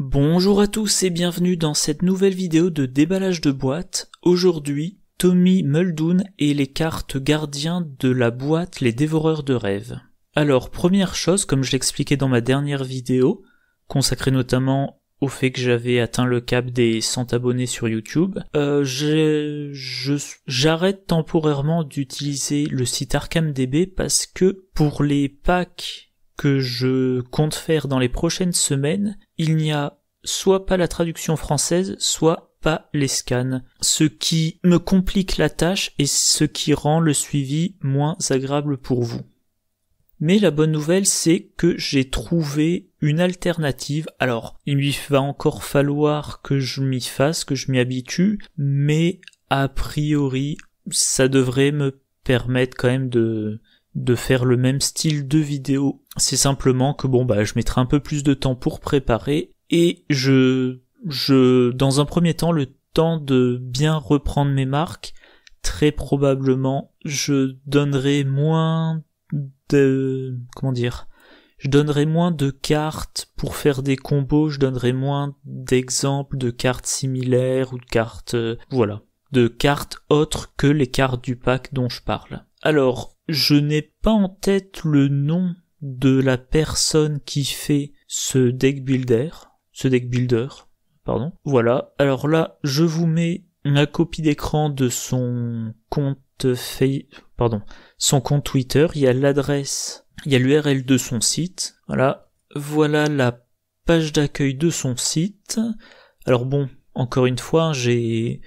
Bonjour à tous et bienvenue dans cette nouvelle vidéo de déballage de boîte. Aujourd'hui, Tommy Muldoon et les cartes gardiens de la boîte Les Dévoreurs de rêves. Alors, première chose, comme je l'expliquais dans ma dernière vidéo, consacrée notamment au fait que j'avais atteint le cap des 100 abonnés sur YouTube, euh, j'arrête temporairement d'utiliser le site ArkhamDB parce que pour les packs que je compte faire dans les prochaines semaines, il n'y a soit pas la traduction française, soit pas les scans, ce qui me complique la tâche et ce qui rend le suivi moins agréable pour vous. Mais la bonne nouvelle, c'est que j'ai trouvé une alternative. Alors, il lui va encore falloir que je m'y fasse, que je m'y habitue, mais a priori, ça devrait me permettre quand même de, de faire le même style de vidéo. C'est simplement que bon bah je mettrai un peu plus de temps pour préparer et je je dans un premier temps le temps de bien reprendre mes marques, très probablement je donnerai moins de comment dire je donnerai moins de cartes pour faire des combos, je donnerai moins d'exemples de cartes similaires ou de cartes euh, voilà, de cartes autres que les cartes du pack dont je parle. Alors, je n'ai pas en tête le nom de la personne qui fait ce deck builder, ce deck builder, pardon. Voilà. Alors là, je vous mets la copie d'écran de son compte Facebook. pardon, son compte Twitter. Il y a l'adresse, il y a l'URL de son site. Voilà. Voilà la page d'accueil de son site. Alors bon, encore une fois, hein, j'ai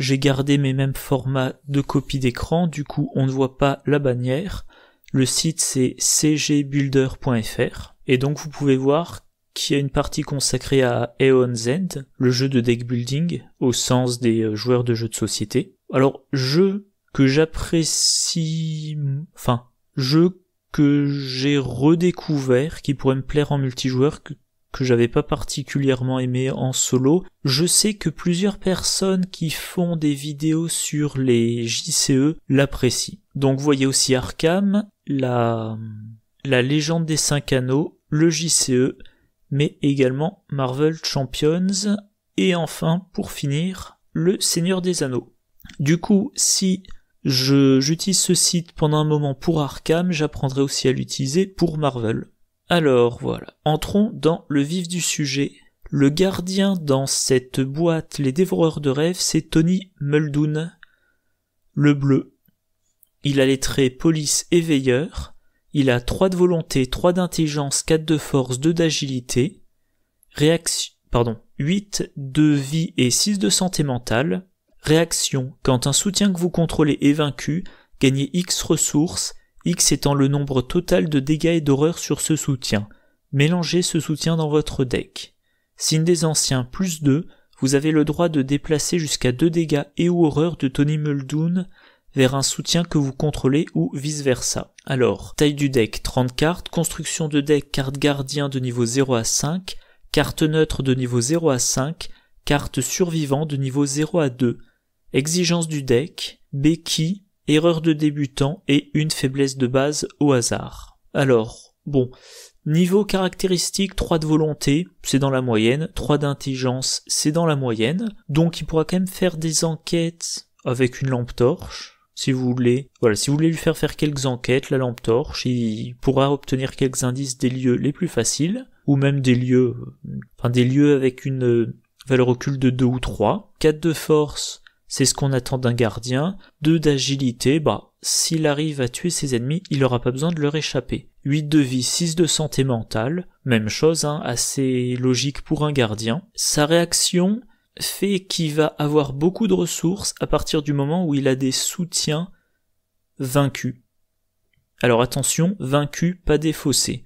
j'ai gardé mes mêmes formats de copie d'écran, du coup on ne voit pas la bannière. Le site c'est cgbuilder.fr et donc vous pouvez voir qu'il y a une partie consacrée à Aeon's End, le jeu de deck building au sens des euh, joueurs de jeux de société. Alors jeu que j'apprécie, enfin jeu que j'ai redécouvert, qui pourrait me plaire en multijoueur, que j'avais pas particulièrement aimé en solo. Je sais que plusieurs personnes qui font des vidéos sur les JCE l'apprécient. Donc vous voyez aussi Arkham, la, la légende des cinq anneaux, le JCE, mais également Marvel Champions, et enfin, pour finir, le Seigneur des Anneaux. Du coup, si j'utilise ce site pendant un moment pour Arkham, j'apprendrai aussi à l'utiliser pour Marvel. Alors voilà, entrons dans le vif du sujet. Le gardien dans cette boîte Les Dévoreurs de rêves, c'est Tony Muldoon, le bleu. Il a les traits police et veilleur, il a 3 de volonté, 3 d'intelligence, 4 de force, 2 d'agilité, réaction, pardon, 8 de vie et 6 de santé mentale. Réaction, quand un soutien que vous contrôlez est vaincu, gagnez X ressources X étant le nombre total de dégâts et d'horreurs sur ce soutien. Mélangez ce soutien dans votre deck. Signe des anciens plus 2, vous avez le droit de déplacer jusqu'à 2 dégâts et ou horreurs de Tony Muldoon vers un soutien que vous contrôlez ou vice versa. Alors, taille du deck 30 cartes, construction de deck carte gardien de niveau 0 à 5, carte neutre de niveau 0 à 5, carte survivant de niveau 0 à 2, exigence du deck, béquille, erreur de débutant et une faiblesse de base au hasard. Alors, bon, niveau caractéristique 3 de volonté, c'est dans la moyenne, 3 d'intelligence, c'est dans la moyenne, donc il pourra quand même faire des enquêtes avec une lampe torche, si vous voulez. Voilà, si vous voulez lui faire faire quelques enquêtes, la lampe torche, il pourra obtenir quelques indices des lieux les plus faciles, ou même des lieux, euh, enfin des lieux avec une euh, valeur occulte de 2 ou 3. 4 de force, c'est ce qu'on attend d'un gardien. 2 d'agilité, bah, s'il arrive à tuer ses ennemis, il n'aura pas besoin de leur échapper. 8 de vie, 6 de santé mentale, même chose, hein, assez logique pour un gardien. Sa réaction fait qu'il va avoir beaucoup de ressources à partir du moment où il a des soutiens vaincus. Alors attention, vaincus, pas défaussés.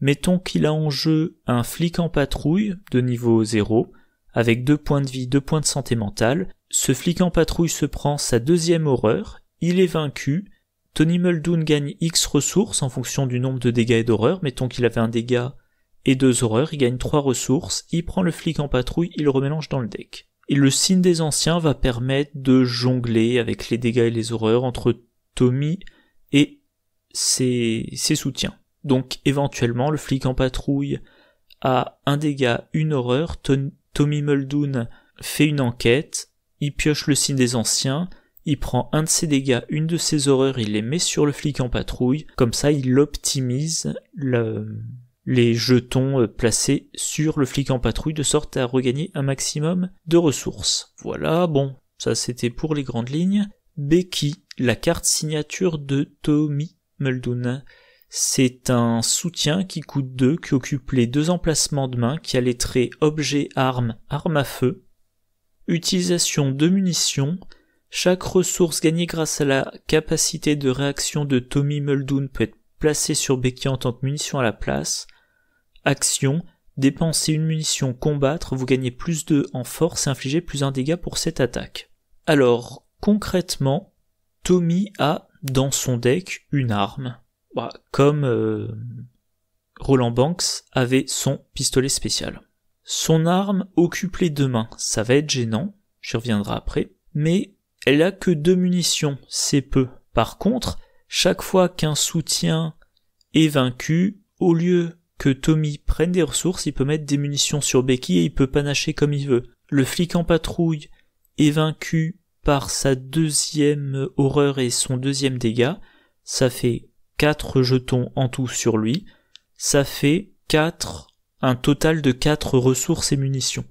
Mettons qu'il a en jeu un flic en patrouille de niveau 0, avec deux points de vie, deux points de santé mentale, ce flic en patrouille se prend sa deuxième horreur, il est vaincu, Tony Muldoon gagne X ressources en fonction du nombre de dégâts et d'horreurs, mettons qu'il avait un dégât et deux horreurs, il gagne trois ressources, il prend le flic en patrouille, il le remélange dans le deck. Et le signe des anciens va permettre de jongler avec les dégâts et les horreurs entre Tommy et ses, soutiens. Donc éventuellement, le flic en patrouille a un dégât, une horreur, Tommy Muldoon fait une enquête, il pioche le signe des anciens, il prend un de ses dégâts, une de ses horreurs, il les met sur le flic en patrouille, comme ça il optimise le, les jetons euh, placés sur le flic en patrouille de sorte à regagner un maximum de ressources. Voilà, bon, ça c'était pour les grandes lignes. Becky, la carte signature de Tommy Muldoon. C'est un soutien qui coûte 2, qui occupe les deux emplacements de main, qui a les traits objet, arme, arme à feu. Utilisation de munitions. Chaque ressource gagnée grâce à la capacité de réaction de Tommy Muldoon peut être placée sur Becky en tant que munition à la place. Action. dépenser une munition combattre, vous gagnez plus de en force et infligez plus un dégât pour cette attaque. Alors, concrètement, Tommy a dans son deck une arme. Bah, comme euh, Roland Banks avait son pistolet spécial. Son arme occupe les deux mains, ça va être gênant, je reviendrai après, mais elle a que deux munitions, c'est peu. Par contre, chaque fois qu'un soutien est vaincu, au lieu que Tommy prenne des ressources, il peut mettre des munitions sur Becky et il peut panacher comme il veut. Le flic en patrouille est vaincu par sa deuxième horreur et son deuxième dégât, ça fait 4 jetons en tout sur lui, ça fait 4, un total de 4 ressources et munitions.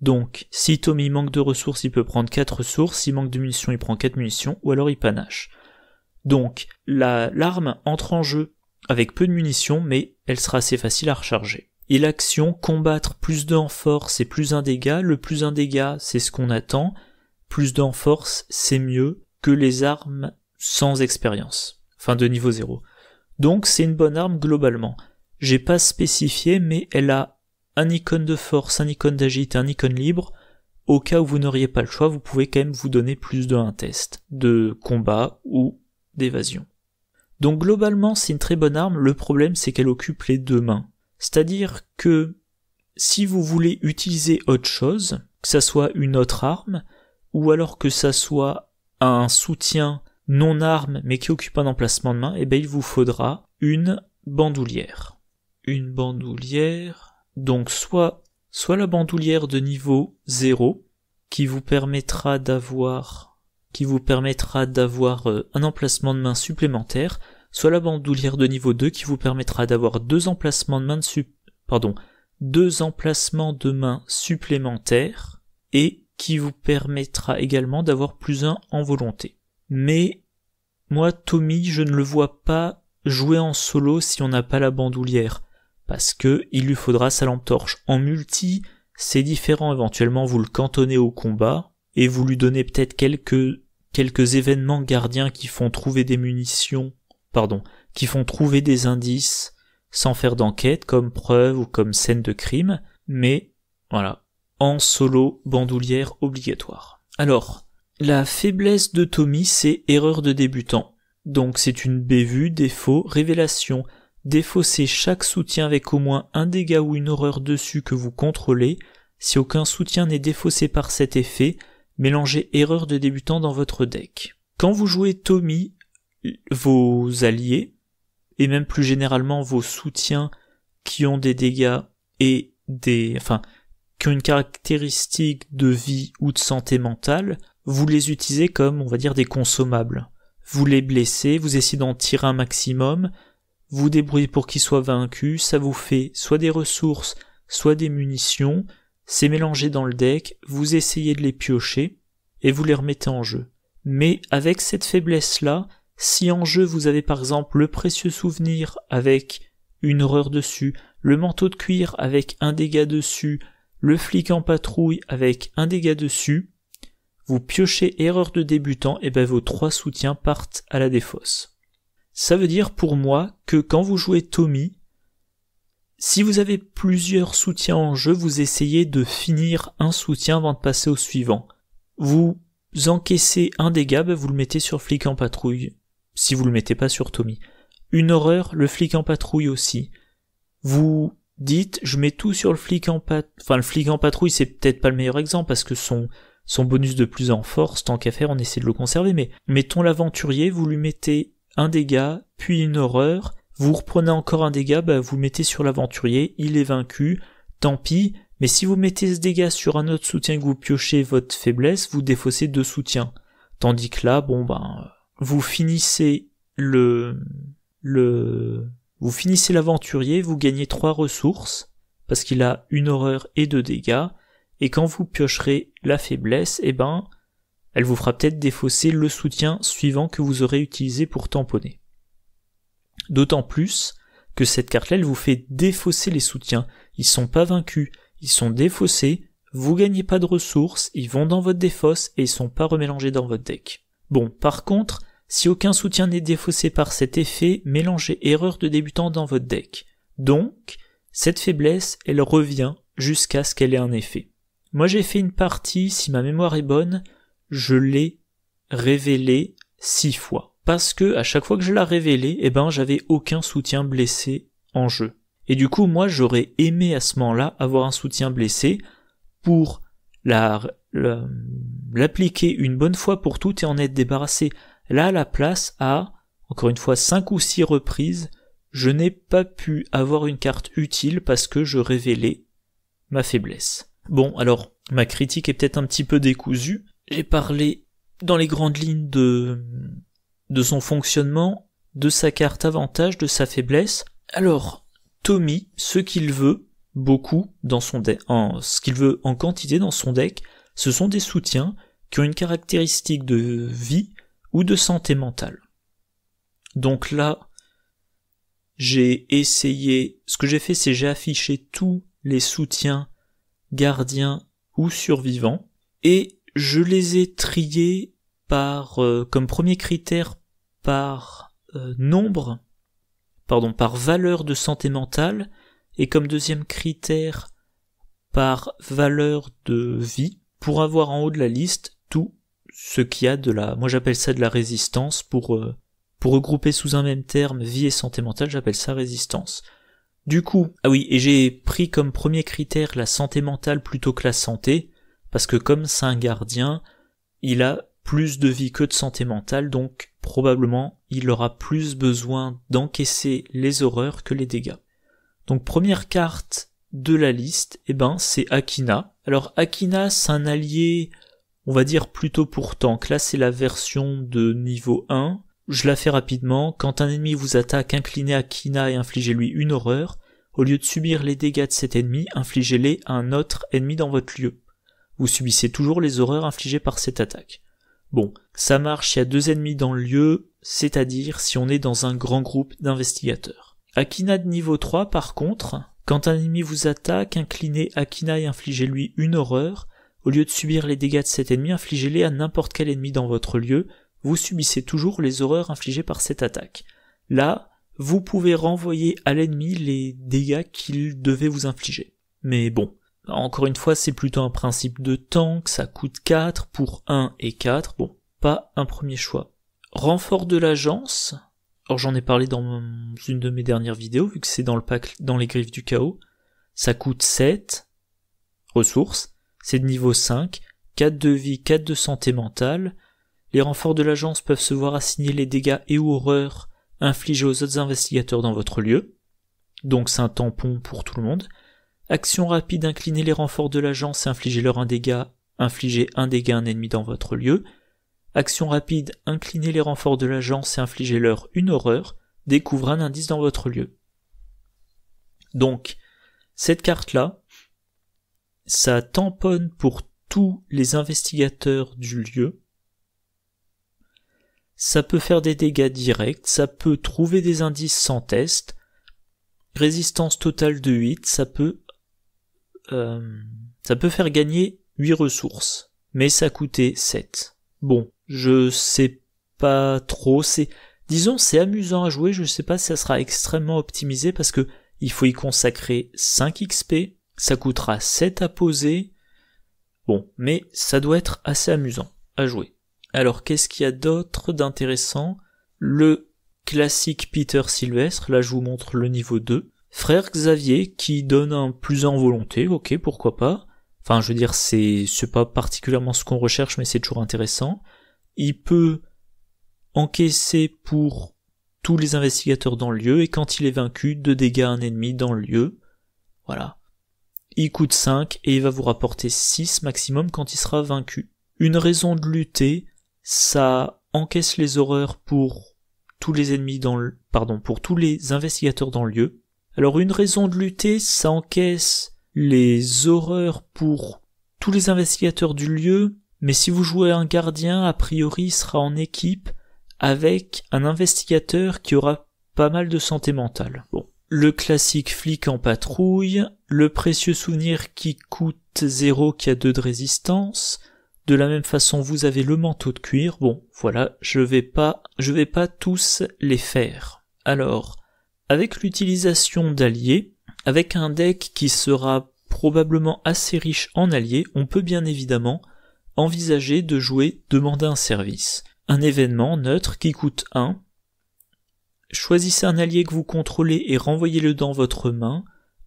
Donc, si Tommy manque de ressources, il peut prendre 4 ressources, s'il manque de munitions, il prend 4 munitions, ou alors il panache. Donc, l'arme entre en jeu avec peu de munitions, mais elle sera assez facile à recharger. Et l'action, combattre plus de force et plus un dégât. Le plus un dégât, c'est ce qu'on attend. Plus de force, c'est mieux que les armes sans expérience enfin de niveau 0. Donc c'est une bonne arme globalement. J'ai pas spécifié, mais elle a un icône de force, un icône d'agilité, un icône libre. Au cas où vous n'auriez pas le choix, vous pouvez quand même vous donner plus de un test, de combat ou d'évasion. Donc globalement, c'est une très bonne arme, le problème c'est qu'elle occupe les deux mains. C'est-à-dire que si vous voulez utiliser autre chose, que ça soit une autre arme, ou alors que ça soit un soutien non arme mais qui occupe un emplacement de main, eh ben, il vous faudra une bandoulière. Une bandoulière, donc soit, soit la bandoulière de niveau 0, qui vous permettra d'avoir qui vous permettra d'avoir euh, un emplacement de main supplémentaire, soit la bandoulière de niveau 2 qui vous permettra d'avoir deux emplacements de main pardon, deux emplacements de main supplémentaires et qui vous permettra également d'avoir plus un en volonté mais moi, Tommy, je ne le vois pas jouer en solo si on n'a pas la bandoulière, parce que il lui faudra sa lampe torche. En multi, c'est différent. Éventuellement, vous le cantonnez au combat et vous lui donnez peut-être quelques quelques événements gardiens qui font trouver des munitions, pardon, qui font trouver des indices sans faire d'enquête comme preuve ou comme scène de crime, mais voilà, en solo bandoulière obligatoire. Alors, la faiblesse de Tommy, c'est erreur de débutant. Donc c'est une bévue, défaut, révélation. Défausser chaque soutien avec au moins un dégât ou une horreur dessus que vous contrôlez. Si aucun soutien n'est défaussé par cet effet, mélangez erreur de débutant dans votre deck. Quand vous jouez Tommy, vos alliés, et même plus généralement vos soutiens qui ont des dégâts et des, enfin, qui ont une caractéristique de vie ou de santé mentale, vous les utilisez comme, on va dire, des consommables. Vous les blessez, vous essayez d'en tirer un maximum, vous débrouillez pour qu'ils soient vaincus, ça vous fait soit des ressources, soit des munitions, c'est mélangé dans le deck, vous essayez de les piocher, et vous les remettez en jeu. Mais avec cette faiblesse-là, si en jeu vous avez par exemple le précieux souvenir avec une horreur dessus, le manteau de cuir avec un dégât dessus, le flic en patrouille avec un dégât dessus, vous piochez erreur de débutant, et ben vos trois soutiens partent à la défausse. Ça veut dire pour moi que quand vous jouez Tommy, si vous avez plusieurs soutiens en jeu, vous essayez de finir un soutien avant de passer au suivant. Vous encaissez un dégât, ben vous le mettez sur flic en patrouille, si vous le mettez pas sur Tommy. Une horreur, le flic en patrouille aussi. Vous dites je mets tout sur le flic en patrouille. Enfin le flic en patrouille c'est peut-être pas le meilleur exemple parce que son son bonus de plus en force, tant qu'à faire, on essaie de le conserver, mais mettons l'aventurier, vous lui mettez un dégât, puis une horreur, vous reprenez encore un dégât, bah, vous mettez sur l'aventurier, il est vaincu, tant pis, mais si vous mettez ce dégât sur un autre soutien que vous piochez votre faiblesse, vous défaussez deux soutiens. Tandis que là, bon ben, vous finissez le, le, vous finissez l'aventurier, vous gagnez trois ressources, parce qu'il a une horreur et deux dégâts, et quand vous piocherez la faiblesse, eh ben, elle vous fera peut-être défausser le soutien suivant que vous aurez utilisé pour tamponner. D'autant plus que cette carte-là, elle vous fait défausser les soutiens. Ils sont pas vaincus, ils sont défaussés, vous gagnez pas de ressources, ils vont dans votre défausse et ils sont pas remélangés dans votre deck. Bon, par contre, si aucun soutien n'est défaussé par cet effet, mélangez erreur de débutant dans votre deck. Donc, cette faiblesse, elle revient jusqu'à ce qu'elle ait un effet. Moi j'ai fait une partie, si ma mémoire est bonne, je l'ai révélée six fois. Parce que à chaque fois que je la révélée, eh ben j'avais aucun soutien blessé en jeu. Et du coup, moi j'aurais aimé à ce moment-là avoir un soutien blessé pour l'appliquer la, une bonne fois pour toutes et en être débarrassé. Là, la place à, encore une fois, cinq ou six reprises, je n'ai pas pu avoir une carte utile parce que je révélais ma faiblesse. Bon, alors, ma critique est peut-être un petit peu décousue. J'ai parlé dans les grandes lignes de, de son fonctionnement, de sa carte avantage, de sa faiblesse. Alors, Tommy, ce qu'il veut beaucoup dans son deck, en, ce qu'il veut en quantité dans son deck, ce sont des soutiens qui ont une caractéristique de vie ou de santé mentale. Donc là, j'ai essayé, ce que j'ai fait c'est j'ai affiché tous les soutiens gardiens ou survivants, et je les ai triés par euh, comme premier critère par euh, nombre, pardon, par valeur de santé mentale, et comme deuxième critère par valeur de vie, pour avoir en haut de la liste tout ce qu'il y a de la. Moi j'appelle ça de la résistance pour euh, pour regrouper sous un même terme vie et santé mentale, j'appelle ça résistance. Du coup, ah oui, et j'ai pris comme premier critère la santé mentale plutôt que la santé, parce que comme c'est un gardien, il a plus de vie que de santé mentale, donc probablement il aura plus besoin d'encaisser les horreurs que les dégâts. Donc première carte de la liste, eh ben c'est Akina. Alors Akina c'est un allié, on va dire plutôt pour tank. Là c'est la version de niveau 1, je la fais rapidement. Quand un ennemi vous attaque, inclinez Akina et infligez-lui une horreur. Au lieu de subir les dégâts de cet ennemi, infligez-les à un autre ennemi dans votre lieu. Vous subissez toujours les horreurs infligées par cette attaque. Bon, ça marche s'il y a deux ennemis dans le lieu, c'est-à-dire si on est dans un grand groupe d'investigateurs. Akina de niveau 3, par contre, quand un ennemi vous attaque, inclinez Akina et infligez-lui une horreur. Au lieu de subir les dégâts de cet ennemi, infligez-les à n'importe quel ennemi dans votre lieu, vous subissez toujours les horreurs infligées par cette attaque. Là, vous pouvez renvoyer à l'ennemi les dégâts qu'il devait vous infliger. Mais bon, encore une fois, c'est plutôt un principe de tank, ça coûte 4 pour 1 et 4, bon, pas un premier choix. Renfort de l'agence, or j'en ai parlé dans une de mes dernières vidéos, vu que c'est dans le pack dans les griffes du chaos, ça coûte 7 ressources, c'est de niveau 5, 4 de vie, 4 de santé mentale, les renforts de l'agence peuvent se voir assigner les dégâts et ou horreurs infligés aux autres investigateurs dans votre lieu. Donc c'est un tampon pour tout le monde. Action rapide, incliner les renforts de l'agence et infliger leur un dégât, infligez un dégât à un ennemi dans votre lieu. Action rapide, incliner les renforts de l'agence et infligez leur une horreur, découvre un indice dans votre lieu. Donc, cette carte-là, ça tamponne pour tous les investigateurs du lieu, ça peut faire des dégâts directs, ça peut trouver des indices sans test, résistance totale de 8, ça peut, euh, ça peut faire gagner 8 ressources, mais ça coûtait 7. Bon, je sais pas trop, c'est, disons, c'est amusant à jouer, je sais pas si ça sera extrêmement optimisé parce que il faut y consacrer 5 XP, ça coûtera 7 à poser, bon, mais ça doit être assez amusant à jouer. Alors qu'est-ce qu'il y a d'autre d'intéressant Le classique Peter Sylvestre, là je vous montre le niveau 2. Frère Xavier qui donne un plus en volonté, ok pourquoi pas. Enfin je veux dire c'est pas particulièrement ce qu'on recherche mais c'est toujours intéressant. Il peut encaisser pour tous les investigateurs dans le lieu et quand il est vaincu, deux dégâts à un ennemi dans le lieu. Voilà. Il coûte 5 et il va vous rapporter 6 maximum quand il sera vaincu. Une raison de lutter, ça encaisse les horreurs pour tous les ennemis dans le, pardon, pour tous les investigateurs dans le lieu. Alors une raison de lutter, ça encaisse les horreurs pour tous les investigateurs du lieu, mais si vous jouez un gardien, a priori il sera en équipe avec un investigateur qui aura pas mal de santé mentale. Bon. Le classique flic en patrouille, le précieux souvenir qui coûte zéro qui a deux de résistance, de la même façon, vous avez le manteau de cuir. Bon, voilà, je vais pas, je vais pas tous les faire. Alors, avec l'utilisation d'alliés, avec un deck qui sera probablement assez riche en alliés, on peut bien évidemment envisager de jouer demander un service. Un événement neutre qui coûte 1. Choisissez un allié que vous contrôlez et renvoyez-le dans votre main.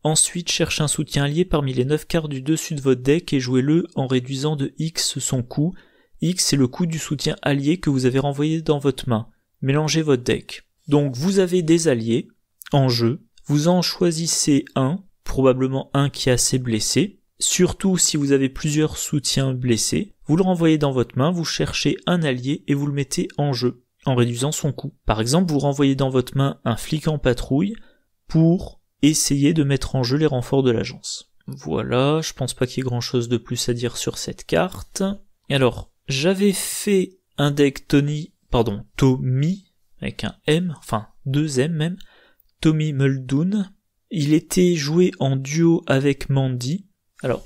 Ensuite, cherchez un soutien allié parmi les 9 cartes du dessus de votre deck et jouez-le en réduisant de X son coût. X est le coût du soutien allié que vous avez renvoyé dans votre main. Mélangez votre deck. Donc vous avez des alliés en jeu, vous en choisissez un, probablement un qui est assez blessé. Surtout si vous avez plusieurs soutiens blessés, vous le renvoyez dans votre main, vous cherchez un allié et vous le mettez en jeu en réduisant son coût. Par exemple, vous renvoyez dans votre main un flic en patrouille pour essayer de mettre en jeu les renforts de l'agence. Voilà, je pense pas qu'il y ait grand chose de plus à dire sur cette carte. Alors, j'avais fait un deck Tony, pardon, Tommy, avec un M, enfin deux M même, Tommy Muldoon. Il était joué en duo avec Mandy. Alors,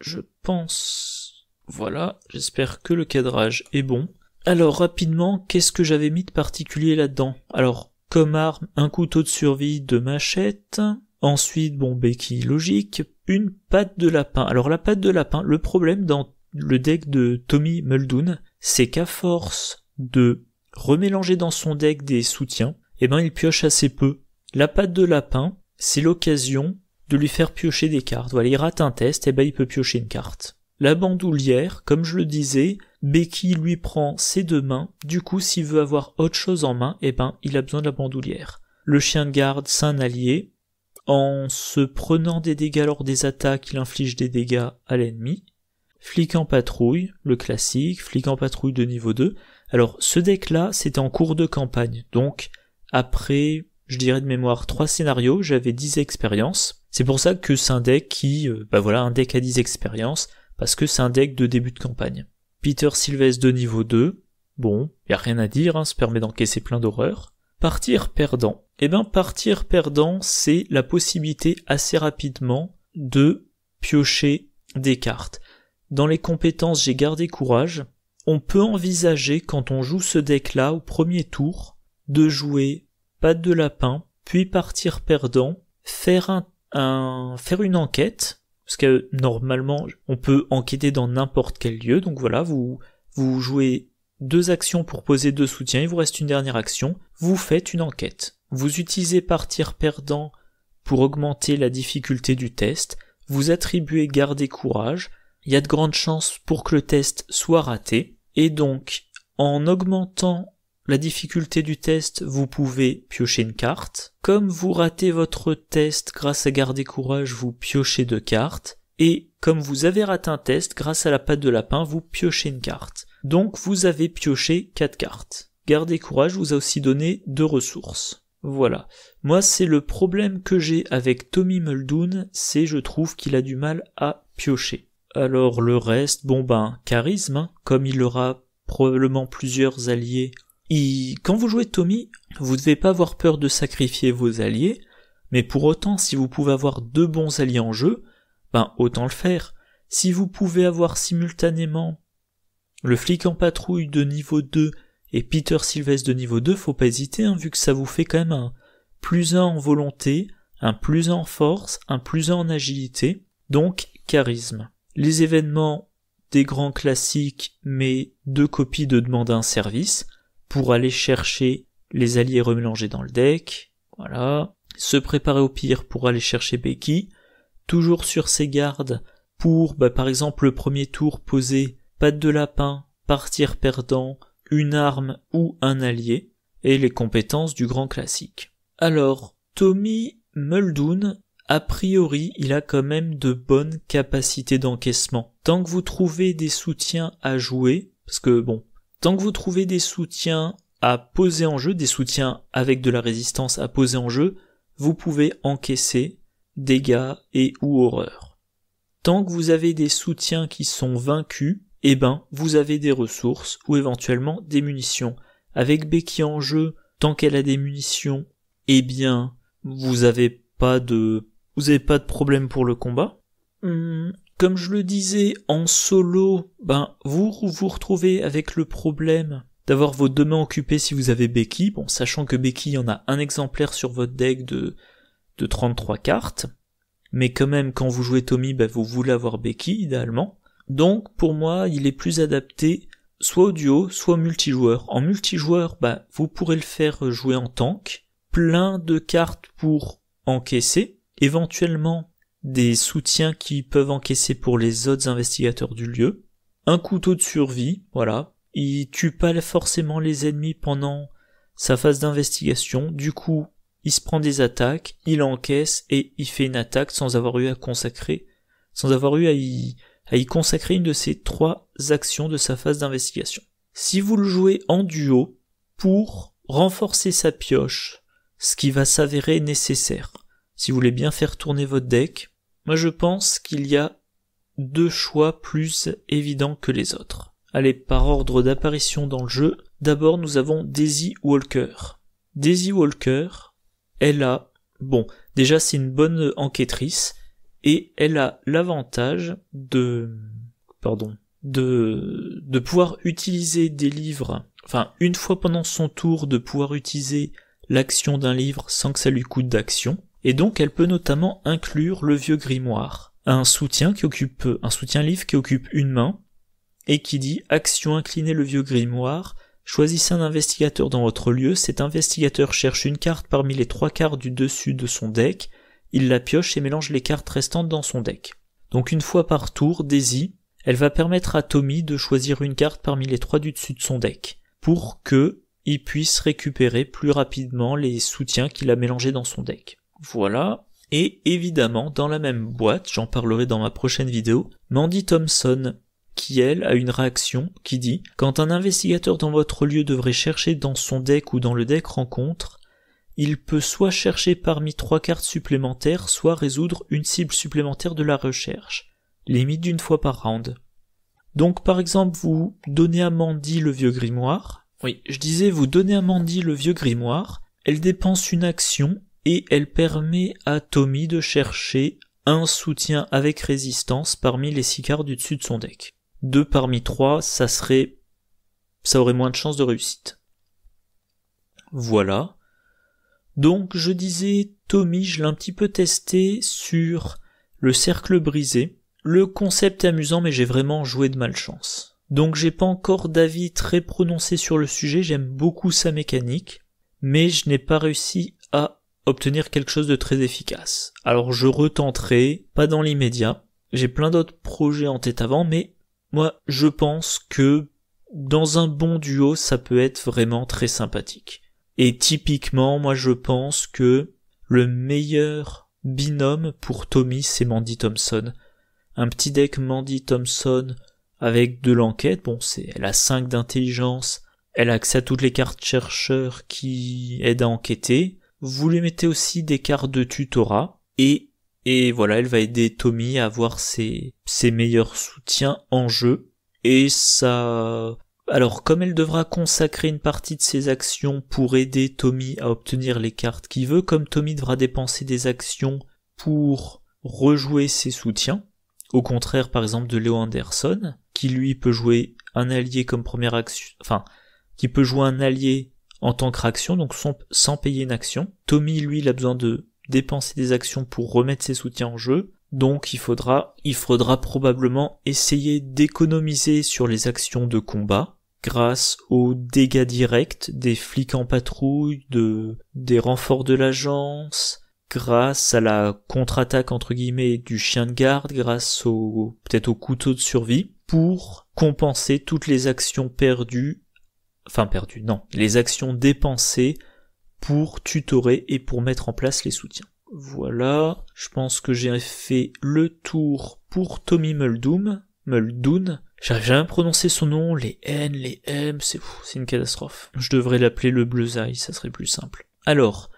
je pense... Voilà, j'espère que le cadrage est bon. Alors rapidement, qu'est-ce que j'avais mis de particulier là-dedans Alors, comme arme, un couteau de survie, de machette. Ensuite, bon, béquille logique, une patte de lapin. Alors la patte de lapin, le problème dans le deck de Tommy Muldoon, c'est qu'à force de remélanger dans son deck des soutiens, eh ben il pioche assez peu. La patte de lapin, c'est l'occasion de lui faire piocher des cartes. Voilà, il rate un test, et eh ben il peut piocher une carte. La bandoulière, comme je le disais, Becky lui prend ses deux mains, du coup s'il veut avoir autre chose en main, eh ben il a besoin de la bandoulière. Le chien de garde, c'est un allié. En se prenant des dégâts lors des attaques, il inflige des dégâts à l'ennemi. Flic en patrouille, le classique, flic en patrouille de niveau 2. Alors ce deck-là, c'était en cours de campagne, donc après, je dirais de mémoire, trois scénarios, j'avais 10 expériences. C'est pour ça que c'est un deck qui, euh, bah voilà, un deck à 10 expériences, parce que c'est un deck de début de campagne. Peter Sylvestre de niveau 2, bon, y a rien à dire, hein, se permet d'encaisser plein d'horreurs. Partir perdant. Eh ben, partir perdant, c'est la possibilité assez rapidement de piocher des cartes. Dans les compétences, j'ai gardé courage. On peut envisager, quand on joue ce deck-là au premier tour, de jouer patte de lapin, puis partir perdant, faire un faire une enquête, parce que normalement, on peut enquêter dans n'importe quel lieu. Donc voilà, vous, vous jouez deux actions pour poser deux soutiens. Il vous reste une dernière action. Vous faites une enquête. Vous utilisez partir perdant pour augmenter la difficulté du test. Vous attribuez garder courage. Il y a de grandes chances pour que le test soit raté. Et donc, en augmentant la difficulté du test, vous pouvez piocher une carte. Comme vous ratez votre test grâce à garder courage, vous piochez deux cartes. Et comme vous avez raté un test, grâce à la patte de lapin, vous piochez une carte. Donc vous avez pioché quatre cartes. Garder courage vous a aussi donné deux ressources. Voilà. Moi, c'est le problème que j'ai avec Tommy Muldoon, c'est je trouve qu'il a du mal à piocher. Alors le reste, bon ben, charisme, hein, comme il aura probablement plusieurs alliés quand vous jouez Tommy, vous devez pas avoir peur de sacrifier vos alliés, mais pour autant, si vous pouvez avoir deux bons alliés en jeu, ben autant le faire. Si vous pouvez avoir simultanément le flic en patrouille de niveau 2 et Peter Sylvestre de niveau 2, faut pas hésiter, hein, vu que ça vous fait quand même un plus 1 en volonté, un plus 1 en force, un plus 1 en agilité, donc charisme. Les événements des grands classiques, mais deux copies de demande un service, pour aller chercher les alliés remélangés dans le deck. Voilà. Se préparer au pire pour aller chercher Becky. Toujours sur ses gardes pour, bah, par exemple, le premier tour poser patte de lapin, partir perdant, une arme ou un allié, et les compétences du grand classique. Alors, Tommy Muldoon, a priori, il a quand même de bonnes capacités d'encaissement. Tant que vous trouvez des soutiens à jouer, parce que bon, Tant que vous trouvez des soutiens à poser en jeu, des soutiens avec de la résistance à poser en jeu, vous pouvez encaisser dégâts et ou horreurs. Tant que vous avez des soutiens qui sont vaincus, eh ben, vous avez des ressources ou éventuellement des munitions. Avec Becky en jeu, tant qu'elle a des munitions, eh bien, vous avez pas de, vous avez pas de problème pour le combat. Hum, comme je le disais, en solo, ben, vous vous retrouvez avec le problème d'avoir vos deux mains occupées si vous avez Becky. Bon, sachant que Becky, il y en a un exemplaire sur votre deck de, de 33 cartes. Mais quand même, quand vous jouez Tommy, ben, vous voulez avoir Becky, idéalement. Donc, pour moi, il est plus adapté soit au duo, soit au multijoueur. En multijoueur, bah, vous pourrez le faire jouer en tank, plein de cartes pour encaisser, éventuellement des soutiens qui peuvent encaisser pour les autres investigateurs du lieu, un couteau de survie, voilà. Il tue pas forcément les ennemis pendant sa phase d'investigation, du coup, il se prend des attaques, il encaisse et il fait une attaque sans avoir eu à consacrer, sans avoir eu à y, consacrer une de ses trois actions de sa phase d'investigation. Si vous le jouez en duo, pour renforcer sa pioche, ce qui va s'avérer nécessaire. Si vous voulez bien faire tourner votre deck, moi je pense qu'il y a deux choix plus évidents que les autres. Allez, par ordre d'apparition dans le jeu, d'abord nous avons Daisy Walker. Daisy Walker, elle a, bon, déjà c'est une bonne enquêtrice, et elle a l'avantage de, pardon, de, de pouvoir utiliser des livres, enfin, une fois pendant son tour, de pouvoir utiliser l'action d'un livre sans que ça lui coûte d'action et donc elle peut notamment inclure le vieux grimoire, un soutien qui occupe un soutien livre qui occupe une main et qui dit action inclinée le vieux grimoire, choisissez un investigateur dans votre lieu, cet investigateur cherche une carte parmi les trois cartes du dessus de son deck, il la pioche et mélange les cartes restantes dans son deck. Donc une fois par tour, Daisy, elle va permettre à Tommy de choisir une carte parmi les trois du dessus de son deck, pour que il puisse récupérer plus rapidement les soutiens qu'il a mélangés dans son deck. Voilà. Et évidemment, dans la même boîte, j'en parlerai dans ma prochaine vidéo, Mandy Thompson, qui elle a une réaction qui dit Quand un investigateur dans votre lieu devrait chercher dans son deck ou dans le deck rencontre, il peut soit chercher parmi trois cartes supplémentaires, soit résoudre une cible supplémentaire de la recherche, limite d'une fois par round. Donc par exemple, vous donnez à Mandy le vieux grimoire. Oui, je disais vous donnez à Mandy le vieux grimoire, elle dépense une action et elle permet à Tommy de chercher un soutien avec résistance parmi les six cartes du dessus de son deck. Deux parmi trois, ça serait, ça aurait moins de chances de réussite. Voilà. Donc, je disais, Tommy, je l'ai un petit peu testé sur le cercle brisé. Le concept est amusant, mais j'ai vraiment joué de malchance. Donc, j'ai pas encore d'avis très prononcé sur le sujet, j'aime beaucoup sa mécanique, mais je n'ai pas réussi à obtenir quelque chose de très efficace. Alors je retenterai, pas dans l'immédiat. J'ai plein d'autres projets en tête avant, mais moi je pense que dans un bon duo, ça peut être vraiment très sympathique. Et typiquement, moi je pense que le meilleur binôme pour Tommy, c'est Mandy Thompson. Un petit deck Mandy Thompson avec de l'enquête, bon c'est elle a 5 d'intelligence, elle a accès à toutes les cartes chercheurs qui aident à enquêter, vous lui mettez aussi des cartes de tutorat et, et voilà, elle va aider Tommy à avoir ses, ses meilleurs soutiens en jeu. Et ça, alors comme elle devra consacrer une partie de ses actions pour aider Tommy à obtenir les cartes qu'il veut, comme Tommy devra dépenser des actions pour rejouer ses soutiens, au contraire par exemple de Leo Anderson, qui lui peut jouer un allié comme première action, enfin, qui peut jouer un allié en tant que réaction, donc sans payer une action. Tommy, lui, il a besoin de dépenser des actions pour remettre ses soutiens en jeu. Donc il faudra, il faudra probablement essayer d'économiser sur les actions de combat grâce aux dégâts directs des flics en patrouille, de, des renforts de l'agence, grâce à la contre-attaque entre guillemets du chien de garde, grâce au, peut-être au couteau de survie, pour compenser toutes les actions perdues enfin perdu, non, les actions dépensées pour tutorer et pour mettre en place les soutiens. Voilà, je pense que j'ai fait le tour pour Tommy Muldoon. Muldoon. J'arrive jamais à prononcer son nom, les N, les M, c'est une catastrophe. Je devrais l'appeler le eye, ça serait plus simple. Alors,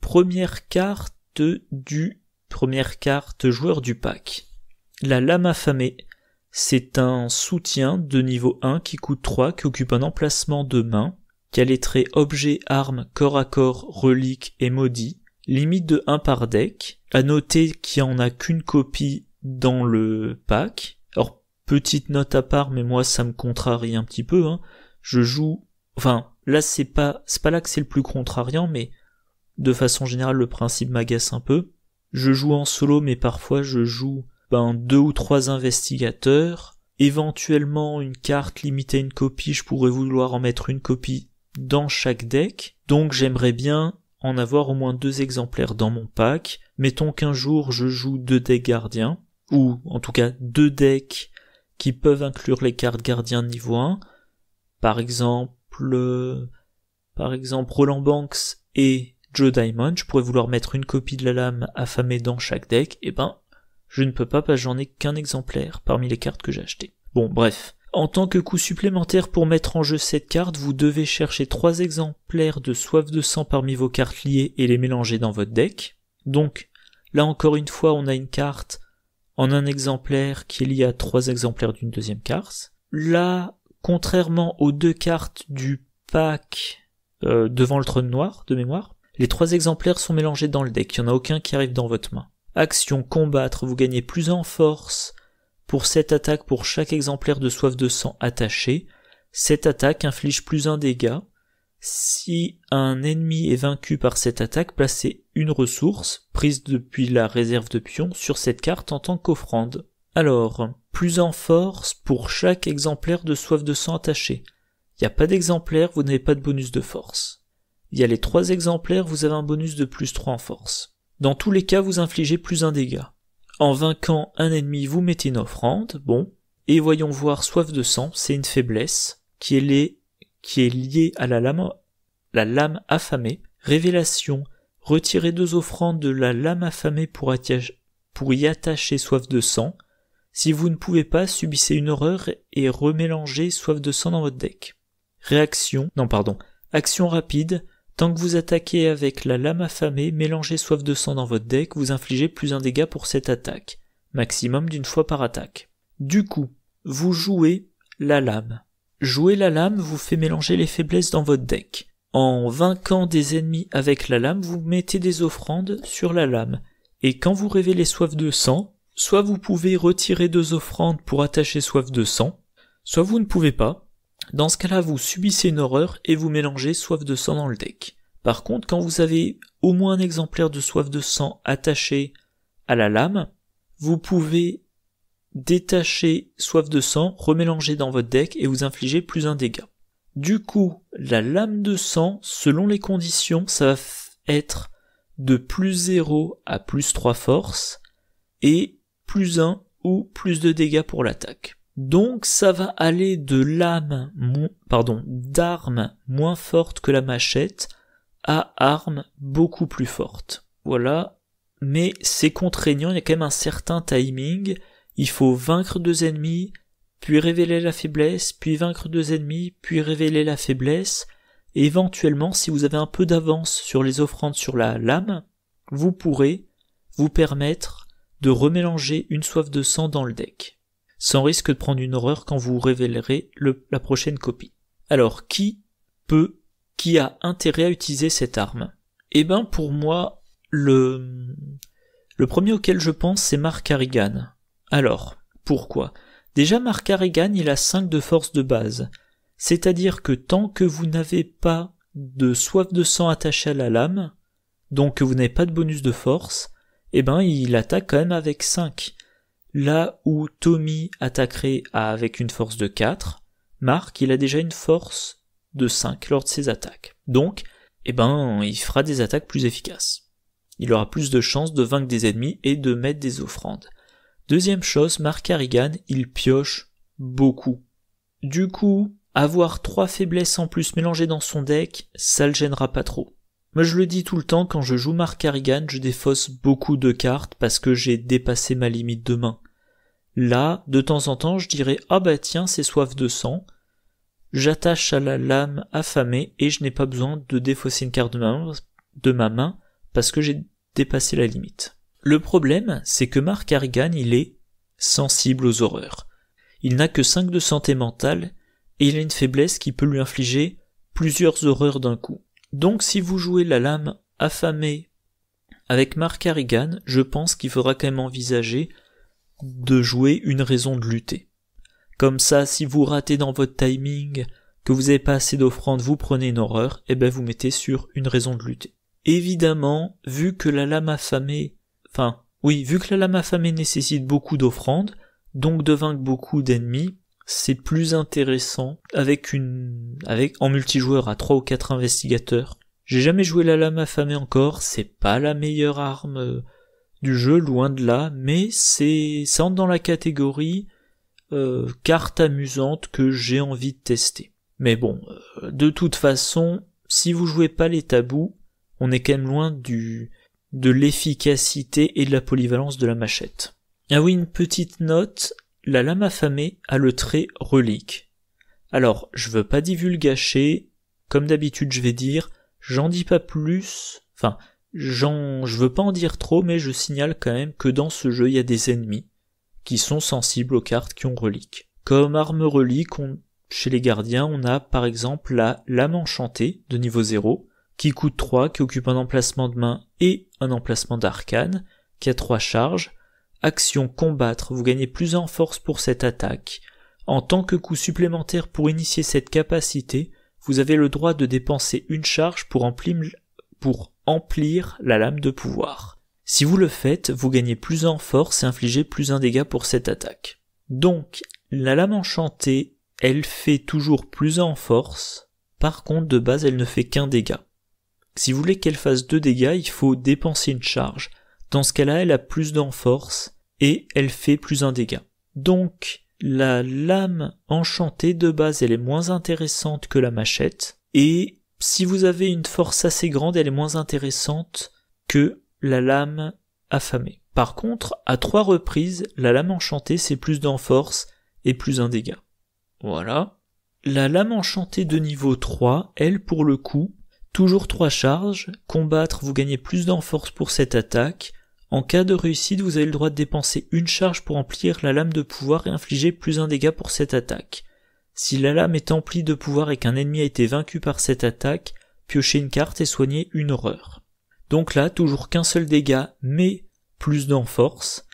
première carte du première carte joueur du pack. La lame affamée c'est un soutien de niveau 1 qui coûte 3 qui occupe un emplacement de main, qui a les traits objet, arme, corps à corps, relique et maudit, limite de 1 par deck. À noter qu'il n'y en a qu'une copie dans le pack. Alors, petite note à part, mais moi ça me contrarie un petit peu, hein. Je joue, enfin, là c'est pas, c'est pas là que c'est le plus contrariant, mais de façon générale le principe m'agace un peu. Je joue en solo, mais parfois je joue ben, deux ou trois investigateurs, éventuellement une carte limitée à une copie, je pourrais vouloir en mettre une copie dans chaque deck, donc j'aimerais bien en avoir au moins deux exemplaires dans mon pack. Mettons qu'un jour je joue deux decks gardiens, ou en tout cas deux decks qui peuvent inclure les cartes gardiens de niveau 1, par exemple, euh, par exemple Roland Banks et Joe Diamond, je pourrais vouloir mettre une copie de la lame affamée dans chaque deck, et eh ben je ne peux pas parce j'en ai qu'un exemplaire parmi les cartes que j'ai achetées. Bon, bref. En tant que coût supplémentaire pour mettre en jeu cette carte, vous devez chercher trois exemplaires de soif de sang parmi vos cartes liées et les mélanger dans votre deck. Donc, là encore une fois, on a une carte en un exemplaire qui est liée à trois exemplaires d'une deuxième carte. Là, contrairement aux deux cartes du pack euh, devant le trône noir de mémoire, les trois exemplaires sont mélangés dans le deck, il n'y en a aucun qui arrive dans votre main. Action combattre, vous gagnez plus en force pour cette attaque pour chaque exemplaire de soif de sang attaché. Cette attaque inflige plus un dégât. Si un ennemi est vaincu par cette attaque, placez une ressource, prise depuis la réserve de pions, sur cette carte en tant qu'offrande. Alors, plus en force pour chaque exemplaire de soif de sang attaché. Il n'y a pas d'exemplaire, vous n'avez pas de bonus de force. Il y a les trois exemplaires, vous avez un bonus de plus 3 en force. Dans tous les cas, vous infligez plus un dégât. En vainquant un ennemi, vous mettez une offrande, bon. Et voyons voir soif de sang, c'est une faiblesse qui est, liée, qui est liée à la lame, la lame affamée. Révélation, retirez deux offrandes de la lame affamée pour, pour y attacher soif de sang. Si vous ne pouvez pas, subissez une horreur et remélangez soif de sang dans votre deck. Réaction, non pardon, action rapide, Tant que vous attaquez avec la lame affamée, mélangez soif de sang dans votre deck, vous infligez plus un dégât pour cette attaque, maximum d'une fois par attaque. Du coup, vous jouez la lame. Jouer la lame vous fait mélanger les faiblesses dans votre deck. En vainquant des ennemis avec la lame, vous mettez des offrandes sur la lame. Et quand vous révélez soif de sang, soit vous pouvez retirer deux offrandes pour attacher soif de sang, soit vous ne pouvez pas, dans ce cas-là, vous subissez une horreur et vous mélangez soif de sang dans le deck. Par contre, quand vous avez au moins un exemplaire de soif de sang attaché à la lame, vous pouvez détacher soif de sang, remélanger dans votre deck et vous infliger plus un dégât. Du coup, la lame de sang, selon les conditions, ça va être de plus 0 à plus 3 forces et plus 1 ou plus de dégâts pour l'attaque. Donc ça va aller de l'âme, pardon, d'arme moins forte que la machette à arme beaucoup plus forte. Voilà. Mais c'est contraignant, il y a quand même un certain timing. Il faut vaincre deux ennemis, puis révéler la faiblesse, puis vaincre deux ennemis, puis révéler la faiblesse. Et éventuellement, si vous avez un peu d'avance sur les offrandes sur la lame, vous pourrez vous permettre de remélanger une soif de sang dans le deck sans risque de prendre une horreur quand vous révélerez la prochaine copie. Alors, qui peut, qui a intérêt à utiliser cette arme Eh ben, pour moi, le, le premier auquel je pense, c'est Mark Harrigan. Alors, pourquoi Déjà, Mark Harrigan, il a 5 de force de base. C'est-à-dire que tant que vous n'avez pas de soif de sang attaché à la lame, donc que vous n'avez pas de bonus de force, eh ben, il attaque quand même avec 5. Là où Tommy attaquerait avec une force de 4, Mark il a déjà une force de 5 lors de ses attaques. Donc, eh ben, il fera des attaques plus efficaces. Il aura plus de chances de vaincre des ennemis et de mettre des offrandes. Deuxième chose, Mark Harrigan, il pioche beaucoup. Du coup, avoir trois faiblesses en plus mélangées dans son deck, ça le gênera pas trop. Moi je le dis tout le temps, quand je joue Mark Carrigan, je défausse beaucoup de cartes parce que j'ai dépassé ma limite de main. Là, de temps en temps, je dirais Ah bah tiens, c'est soif de sang. J'attache à la lame affamée et je n'ai pas besoin de défausser une carte de ma main, de ma main parce que j'ai dépassé la limite. Le problème, c'est que Mark Harrigan, il est sensible aux horreurs. Il n'a que 5 de santé mentale et il a une faiblesse qui peut lui infliger plusieurs horreurs d'un coup. Donc si vous jouez la lame affamée avec Mark Harrigan, je pense qu'il faudra quand même envisager de jouer une raison de lutter. Comme ça, si vous ratez dans votre timing, que vous n'avez pas assez d'offrandes, vous prenez une horreur, et eh ben vous mettez sur une raison de lutter. Évidemment, vu que la lame affamée, enfin, oui, vu que la lame affamée nécessite beaucoup d'offrandes, donc de vaincre beaucoup d'ennemis, c'est plus intéressant avec une avec en multijoueur à 3 ou 4 investigateurs. J'ai jamais joué la lame affamée encore, c'est pas la meilleure arme euh, du jeu, loin de là, mais c'est ça entre dans la catégorie euh, carte amusante que j'ai envie de tester. Mais bon, euh, de toute façon, si vous jouez pas les tabous, on est quand même loin du de l'efficacité et de la polyvalence de la machette. Ah oui, une petite note, la lame affamée a le trait relique. Alors, je veux pas divulgacher, comme d'habitude je vais dire, j'en dis pas plus, enfin, j'en, je veux pas en dire trop, mais je signale quand même que dans ce jeu il y a des ennemis qui sont sensibles aux cartes qui ont relique. Comme arme relique, chez les gardiens, on a par exemple la lame enchantée de niveau 0, qui coûte 3, qui occupe un emplacement de main et un emplacement d'arcane, qui a 3 charges, Action, combattre, vous gagnez plus en force pour cette attaque. En tant que coup supplémentaire pour initier cette capacité, vous avez le droit de dépenser une charge pour emplir, pour emplir la lame de pouvoir. Si vous le faites, vous gagnez plus en force et infligez plus un dégât pour cette attaque. Donc, la lame enchantée, elle fait toujours plus en force, par contre de base elle ne fait qu'un dégât. Si vous voulez qu'elle fasse deux dégâts, il faut dépenser une charge. Dans ce cas-là, elle a plus d'enforce et elle fait plus un dégât. Donc, la lame enchantée de base, elle est moins intéressante que la machette. Et si vous avez une force assez grande, elle est moins intéressante que la lame affamée. Par contre, à trois reprises, la lame enchantée, c'est plus d'enforce et plus un dégât. Voilà. La lame enchantée de niveau 3, elle pour le coup, toujours trois charges, combattre, vous gagnez plus d'enforce pour cette attaque, en cas de réussite, vous avez le droit de dépenser une charge pour emplir la lame de pouvoir et infliger plus un dégât pour cette attaque. Si la lame est emplie de pouvoir et qu'un ennemi a été vaincu par cette attaque, piochez une carte et soignez une horreur. Donc là, toujours qu'un seul dégât, mais plus d'enforce.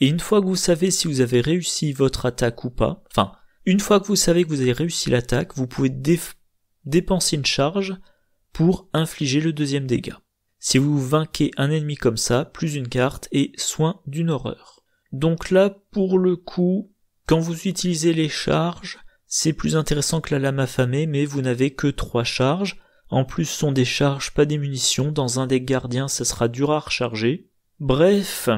Et une fois que vous savez si vous avez réussi votre attaque ou pas, enfin, une fois que vous savez que vous avez réussi l'attaque, vous pouvez dépenser une charge pour infliger le deuxième dégât. Si vous vainquez un ennemi comme ça, plus une carte et soin d'une horreur. Donc là, pour le coup, quand vous utilisez les charges, c'est plus intéressant que la lame affamée, mais vous n'avez que trois charges. En plus, ce sont des charges, pas des munitions. Dans un deck gardien, ça sera dur à recharger. Bref,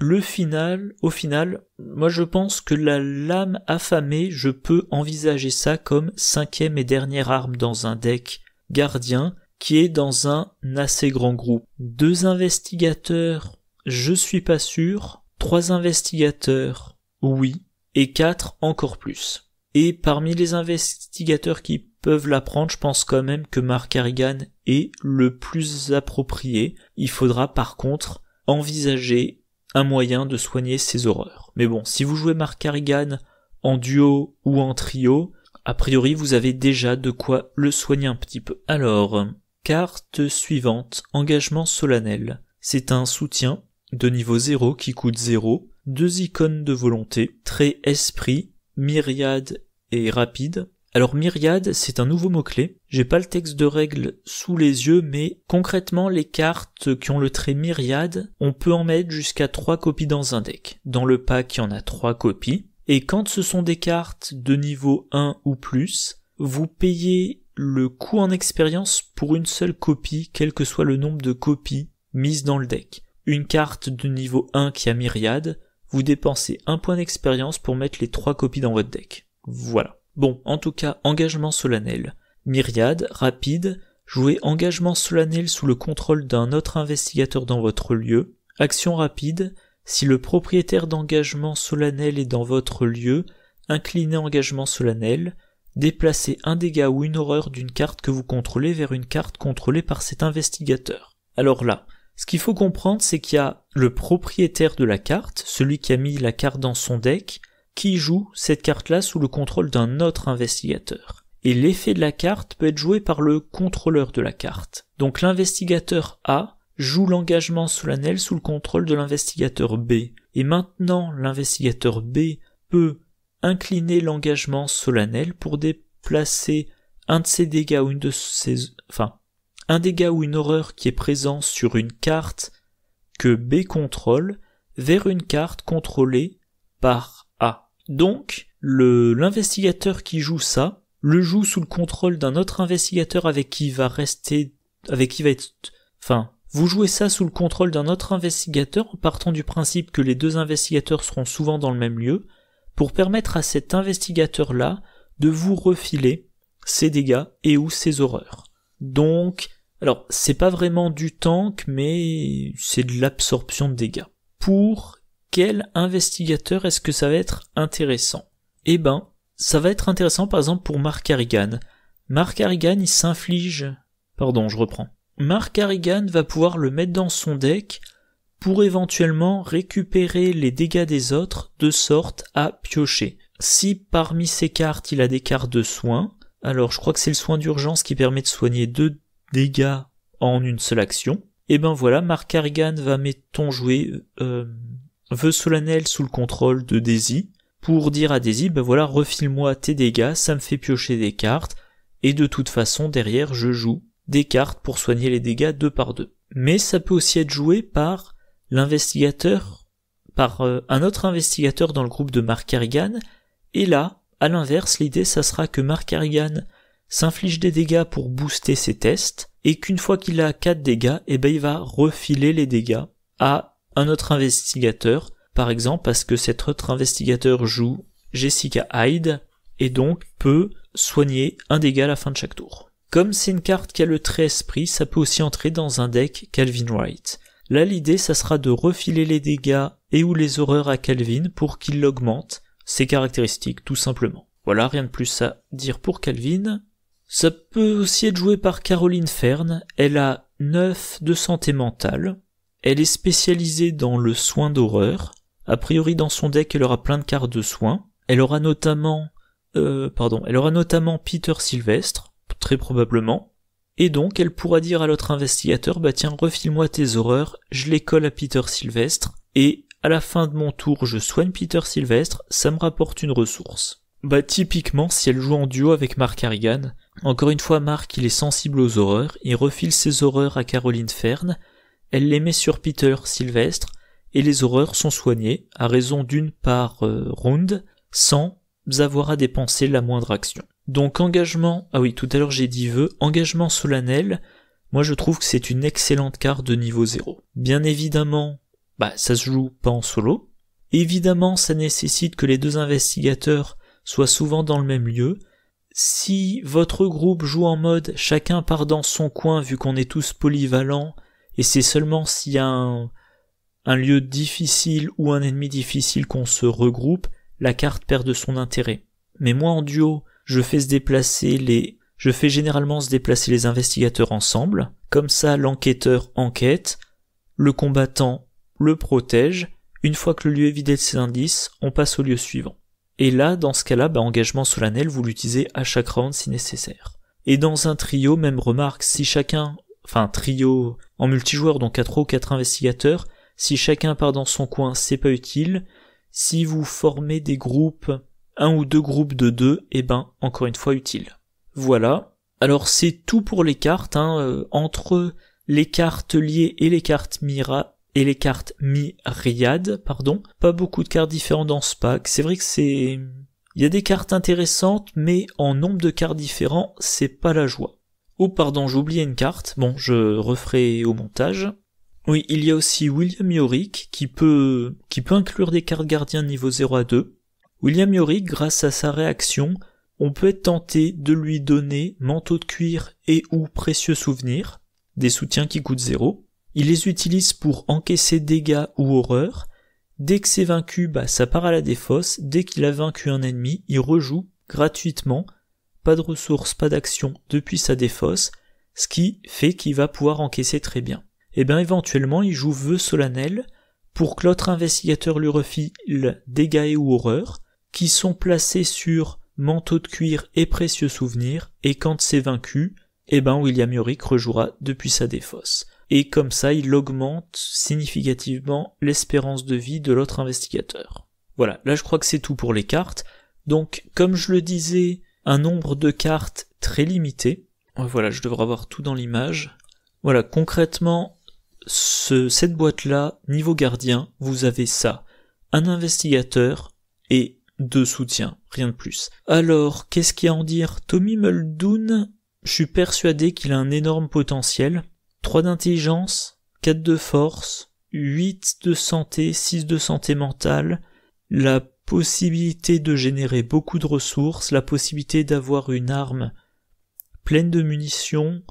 le final, au final, moi je pense que la lame affamée, je peux envisager ça comme cinquième et dernière arme dans un deck gardien, qui est dans un assez grand groupe. Deux investigateurs, je suis pas sûr. Trois investigateurs, oui. Et quatre, encore plus. Et parmi les investigateurs qui peuvent l'apprendre, je pense quand même que Mark Harrigan est le plus approprié. Il faudra par contre envisager un moyen de soigner ses horreurs. Mais bon, si vous jouez Mark Harrigan en duo ou en trio, a priori vous avez déjà de quoi le soigner un petit peu. Alors, Carte suivante, engagement solennel. C'est un soutien de niveau 0 qui coûte 0, deux icônes de volonté, trait esprit, myriade et rapide. Alors myriade, c'est un nouveau mot-clé. J'ai pas le texte de règle sous les yeux, mais concrètement, les cartes qui ont le trait myriade, on peut en mettre jusqu'à 3 copies dans un deck. Dans le pack, il y en a 3 copies. Et quand ce sont des cartes de niveau 1 ou plus, vous payez le coût en expérience pour une seule copie, quel que soit le nombre de copies mises dans le deck. Une carte de niveau 1 qui a myriade, vous dépensez un point d'expérience pour mettre les trois copies dans votre deck. Voilà. Bon, en tout cas, engagement solennel. Myriade, rapide, jouez engagement solennel sous le contrôle d'un autre investigateur dans votre lieu. Action rapide, si le propriétaire d'engagement solennel est dans votre lieu, inclinez engagement solennel, déplacer un dégât ou une horreur d'une carte que vous contrôlez vers une carte contrôlée par cet investigateur. Alors là, ce qu'il faut comprendre, c'est qu'il y a le propriétaire de la carte, celui qui a mis la carte dans son deck, qui joue cette carte-là sous le contrôle d'un autre investigateur. Et l'effet de la carte peut être joué par le contrôleur de la carte. Donc l'investigateur A joue l'engagement solennel sous le contrôle de l'investigateur B. Et maintenant, l'investigateur B peut incliner l'engagement solennel pour déplacer un de ces dégâts ou une de ces, enfin, un dégât ou une horreur qui est présent sur une carte que B contrôle vers une carte contrôlée par A. Donc, l'investigateur qui joue ça le joue sous le contrôle d'un autre investigateur avec qui va rester, avec qui va être, enfin, vous jouez ça sous le contrôle d'un autre investigateur en partant du principe que les deux investigateurs seront souvent dans le même lieu, pour permettre à cet investigateur-là de vous refiler ses dégâts et ou ses horreurs. Donc, alors c'est pas vraiment du tank, mais c'est de l'absorption de dégâts. Pour quel investigateur est-ce que ça va être intéressant Eh ben, ça va être intéressant par exemple pour Mark Harrigan. Mark Harrigan, il s'inflige... Pardon, je reprends. Mark Harrigan va pouvoir le mettre dans son deck pour éventuellement récupérer les dégâts des autres de sorte à piocher. Si parmi ces cartes il a des cartes de soins, alors je crois que c'est le soin d'urgence qui permet de soigner deux dégâts en une seule action. Et eh ben voilà, Mark Harrigan va mettons jouer euh, Veux solennel sous le contrôle de Daisy pour dire à Daisy ben voilà refile-moi tes dégâts, ça me fait piocher des cartes et de toute façon derrière je joue des cartes pour soigner les dégâts deux par deux. Mais ça peut aussi être joué par l'investigateur par euh, un autre investigateur dans le groupe de Mark Kerrigan, et là, à l'inverse, l'idée ça sera que Mark Kerrigan s'inflige des dégâts pour booster ses tests, et qu'une fois qu'il a 4 dégâts, eh ben il va refiler les dégâts à un autre investigateur, par exemple parce que cet autre investigateur joue Jessica Hyde, et donc peut soigner un dégât à la fin de chaque tour. Comme c'est une carte qui a le trait esprit, ça peut aussi entrer dans un deck Calvin Wright. Là, l'idée, ça sera de refiler les dégâts et ou les horreurs à Calvin pour qu'il augmente ses caractéristiques, tout simplement. Voilà, rien de plus à dire pour Calvin. Ça peut aussi être joué par Caroline Fern. Elle a 9 de santé mentale. Elle est spécialisée dans le soin d'horreur. A priori, dans son deck, elle aura plein de cartes de soins. Elle aura notamment, euh, pardon, elle aura notamment Peter Sylvestre, très probablement. Et donc, elle pourra dire à l'autre investigateur, bah tiens, refile-moi tes horreurs, je les colle à Peter Sylvestre, et à la fin de mon tour, je soigne Peter Sylvestre, ça me rapporte une ressource. Bah typiquement, si elle joue en duo avec Mark Harrigan, encore une fois Mark, il est sensible aux horreurs, il refile ses horreurs à Caroline Fern, elle les met sur Peter Sylvestre, et les horreurs sont soignées, à raison d'une par euh, round, sans avoir à dépenser la moindre action. Donc engagement, ah oui, tout à l'heure j'ai dit vœu, engagement solennel, moi je trouve que c'est une excellente carte de niveau 0. Bien évidemment, bah ça se joue pas en solo. Évidemment, ça nécessite que les deux investigateurs soient souvent dans le même lieu. Si votre groupe joue en mode chacun part dans son coin vu qu'on est tous polyvalents, et c'est seulement s'il y a un, un lieu difficile ou un ennemi difficile qu'on se regroupe, la carte perd de son intérêt. Mais moi en duo, je fais se déplacer les je fais généralement se déplacer les investigateurs ensemble, comme ça l'enquêteur enquête, le combattant le protège, une fois que le lieu est vidé de ses indices, on passe au lieu suivant. Et là, dans ce cas-là, bah, engagement solennel, vous l'utilisez à chaque round si nécessaire. Et dans un trio, même remarque, si chacun, enfin trio en multijoueur, donc 4 ou 4 investigateurs, si chacun part dans son coin, c'est pas utile. Si vous formez des groupes un ou deux groupes de deux, et eh ben encore une fois utile. Voilà. Alors c'est tout pour les cartes. Hein, euh, entre les cartes liées et les cartes Mira et les cartes Myriad, pardon, pas beaucoup de cartes différentes dans ce pack. C'est vrai que c'est il y a des cartes intéressantes, mais en nombre de cartes différents, c'est pas la joie. Oh pardon, j'oubliais une carte. Bon, je referai au montage. Oui, il y a aussi William Yorick qui peut qui peut inclure des cartes gardiens niveau 0 à 2 William Yorick, grâce à sa réaction, on peut être tenté de lui donner manteau de cuir et ou précieux souvenirs, des soutiens qui coûtent zéro. Il les utilise pour encaisser dégâts ou horreurs. Dès que c'est vaincu, bah, ça part à la défausse. Dès qu'il a vaincu un ennemi, il rejoue gratuitement. Pas de ressources, pas d'action depuis sa défausse. Ce qui fait qu'il va pouvoir encaisser très bien. Et eh bien éventuellement, il joue Vœu solennel pour que l'autre investigateur lui refile dégâts et ou horreurs qui sont placés sur manteau de cuir et précieux souvenirs, et quand c'est vaincu, eh ben William Yorick rejouera depuis sa défausse. Et comme ça, il augmente significativement l'espérance de vie de l'autre investigateur. Voilà, là je crois que c'est tout pour les cartes. Donc, comme je le disais, un nombre de cartes très limité. Voilà, je devrais avoir tout dans l'image. Voilà, concrètement, ce, cette boîte-là, niveau gardien, vous avez ça. Un investigateur et de soutien, rien de plus. Alors, qu'est-ce qu'il y a à en dire Tommy Muldoon, je suis persuadé qu'il a un énorme potentiel. 3 d'intelligence, 4 de force, 8 de santé, 6 de santé mentale, la possibilité de générer beaucoup de ressources, la possibilité d'avoir une arme pleine de munitions,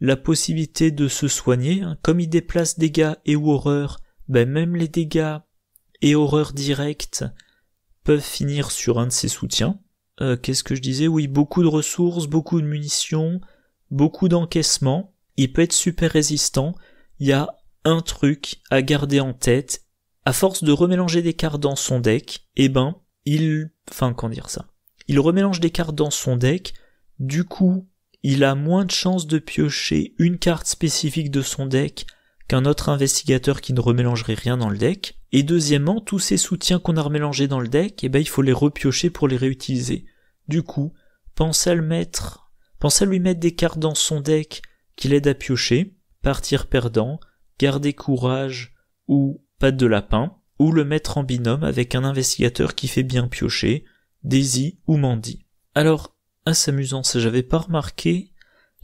la possibilité de se soigner, hein. comme il déplace dégâts et horreurs, ben même les dégâts et horreurs directes, peuvent finir sur un de ses soutiens. Euh, qu'est-ce que je disais Oui, beaucoup de ressources, beaucoup de munitions, beaucoup d'encaissements. Il peut être super résistant. Il y a un truc à garder en tête. À force de remélanger des cartes dans son deck, eh ben, il... Enfin, quand dire ça Il remélange des cartes dans son deck. Du coup, il a moins de chances de piocher une carte spécifique de son deck qu'un autre investigateur qui ne remélangerait rien dans le deck. Et deuxièmement, tous ces soutiens qu'on a remélangés dans le deck, eh ben, il faut les repiocher pour les réutiliser. Du coup, pensez à le mettre, à lui mettre des cartes dans son deck qui l'aident à piocher, partir perdant, garder courage ou patte de lapin, ou le mettre en binôme avec un investigateur qui fait bien piocher, Daisy ou Mandy. Alors, assez ah, amusant, ça j'avais pas remarqué,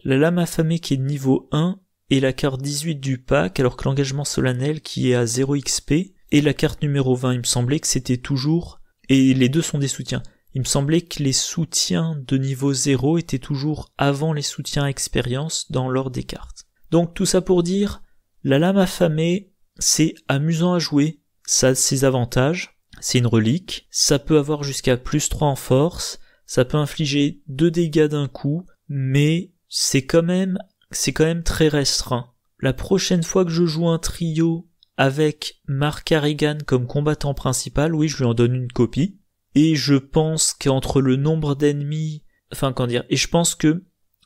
la lame affamée qui est de niveau 1 et la carte 18 du pack, alors que l'engagement solennel qui est à 0 XP et la carte numéro 20, il me semblait que c'était toujours, et les deux sont des soutiens, il me semblait que les soutiens de niveau 0 étaient toujours avant les soutiens expérience dans l'ordre des cartes. Donc tout ça pour dire, la lame affamée, c'est amusant à jouer, ça a ses avantages, c'est une relique, ça peut avoir jusqu'à plus 3 en force, ça peut infliger 2 dégâts d'un coup, mais c'est quand même, c'est quand même très restreint. La prochaine fois que je joue un trio avec Mark Harrigan comme combattant principal, oui, je lui en donne une copie. Et je pense qu'entre le nombre d'ennemis, enfin, quand dire, et je pense que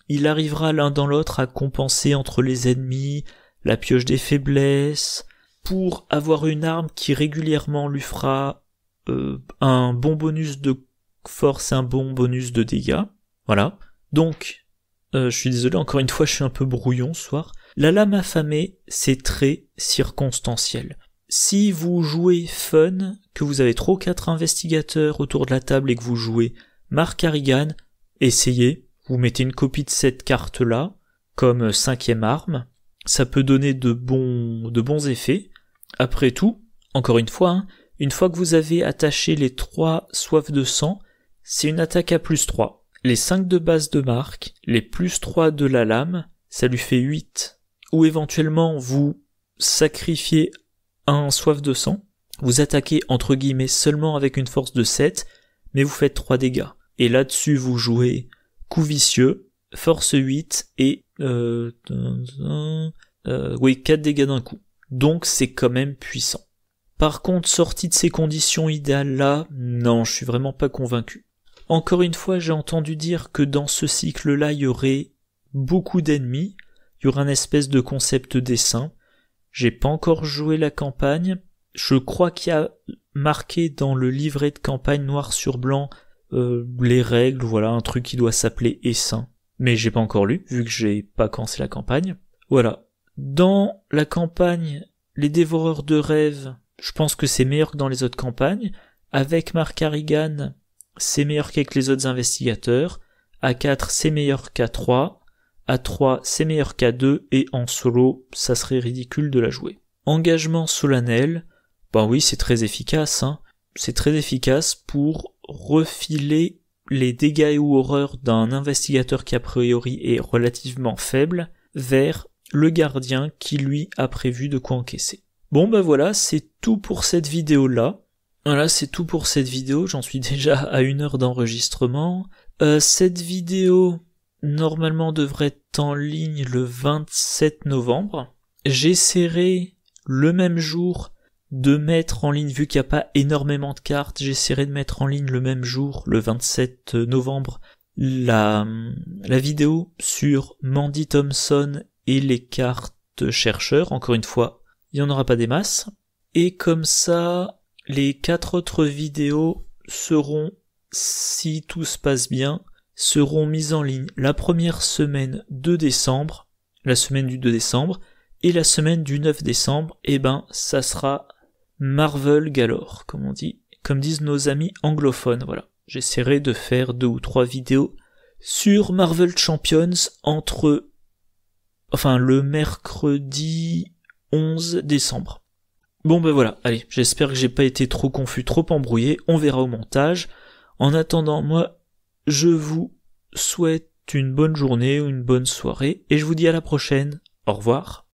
il arrivera l'un dans l'autre à compenser entre les ennemis, la pioche des faiblesses, pour avoir une arme qui régulièrement lui fera euh, un bon bonus de force, un bon bonus de dégâts. Voilà. Donc, euh, je suis désolé, encore une fois, je suis un peu brouillon ce soir. La lame affamée, c'est très circonstanciel. Si vous jouez fun, que vous avez trop quatre investigateurs autour de la table et que vous jouez Mark Harrigan, essayez, vous mettez une copie de cette carte-là, comme cinquième arme, ça peut donner de bons, de bons effets. Après tout, encore une fois, hein, une fois que vous avez attaché les trois soifs de sang, c'est une attaque à plus 3. Les 5 de base de marque, les plus 3 de la lame, ça lui fait 8 ou éventuellement vous sacrifiez un soif de sang, vous attaquez entre guillemets seulement avec une force de 7, mais vous faites 3 dégâts. Et là-dessus, vous jouez coup vicieux, force 8 et... Euh, euh, euh, oui, 4 dégâts d'un coup. Donc c'est quand même puissant. Par contre, sorti de ces conditions idéales-là, non, je suis vraiment pas convaincu. Encore une fois, j'ai entendu dire que dans ce cycle-là, il y aurait beaucoup d'ennemis, il y aura un espèce de concept dessin. J'ai pas encore joué la campagne. Je crois qu'il y a marqué dans le livret de campagne noir sur blanc euh, les règles, voilà, un truc qui doit s'appeler Essain. Mais j'ai pas encore lu, vu que j'ai pas commencé la campagne. Voilà. Dans la campagne, les dévoreurs de rêves, je pense que c'est meilleur que dans les autres campagnes. Avec Mark Harrigan, c'est meilleur qu'avec les autres investigateurs. A4, c'est meilleur qu'A3 à 3 c'est meilleur qu'à 2 et en solo ça serait ridicule de la jouer. Engagement solennel, ben oui c'est très efficace, hein. c'est très efficace pour refiler les dégâts ou horreurs d'un investigateur qui a priori est relativement faible vers le gardien qui lui a prévu de quoi encaisser. Bon ben voilà, c'est tout pour cette vidéo là. Voilà, c'est tout pour cette vidéo, j'en suis déjà à une heure d'enregistrement. Euh, cette vidéo, normalement devrait être en ligne le 27 novembre. J'essaierai le même jour de mettre en ligne, vu qu'il n'y a pas énormément de cartes, j'essaierai de mettre en ligne le même jour, le 27 novembre, la, vidéo sur Mandy Thompson et les cartes chercheurs. Encore une fois, il n'y en aura pas des masses. Et comme ça, les quatre autres vidéos seront, si tout se passe bien, seront mises en ligne la première semaine de décembre, la semaine du 2 décembre, et la semaine du 9 décembre, eh ben, ça sera Marvel Galore, comme on dit, comme disent nos amis anglophones, voilà. J'essaierai de faire deux ou trois vidéos sur Marvel Champions entre, enfin, le mercredi 11 décembre. Bon ben voilà, allez, j'espère que j'ai pas été trop confus, trop embrouillé, on verra au montage. En attendant, moi, je vous souhaite une bonne journée ou une bonne soirée et je vous dis à la prochaine. Au revoir.